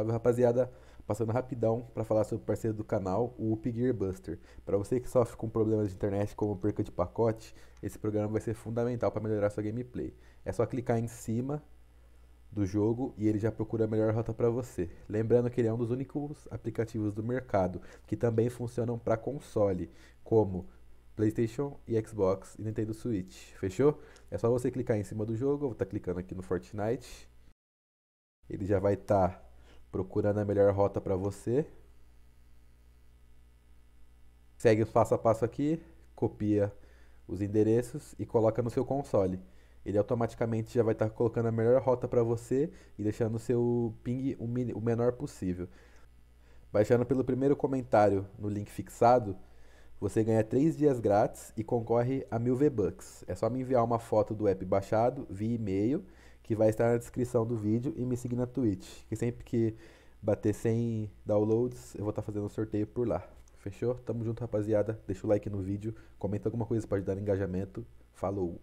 Salve rapaziada, passando rapidão para falar sobre o parceiro do canal, o UP Buster. Para você que sofre com problemas de internet como perca de pacote, esse programa vai ser fundamental para melhorar sua gameplay. É só clicar em cima do jogo e ele já procura a melhor rota para você. Lembrando que ele é um dos únicos aplicativos do mercado que também funcionam para console, como PlayStation e Xbox e Nintendo Switch. Fechou? É só você clicar em cima do jogo, eu vou estar tá clicando aqui no Fortnite. Ele já vai estar tá procurando a melhor rota para você. Segue o passo a passo aqui, copia os endereços e coloca no seu console. Ele automaticamente já vai estar tá colocando a melhor rota para você e deixando o seu ping o menor possível. Baixando pelo primeiro comentário no link fixado, você ganha 3 dias grátis e concorre a mil V-Bucks. É só me enviar uma foto do app baixado via e-mail que vai estar na descrição do vídeo e me seguir na Twitch, que sempre que bater 100 downloads, eu vou estar fazendo um sorteio por lá. Fechou? Tamo junto, rapaziada. Deixa o like no vídeo, comenta alguma coisa para ajudar no engajamento. Falou!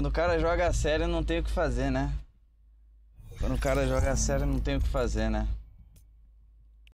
Quando o cara joga a sério, não tem o que fazer, né? Quando o cara joga a sério, não tem o que fazer, né?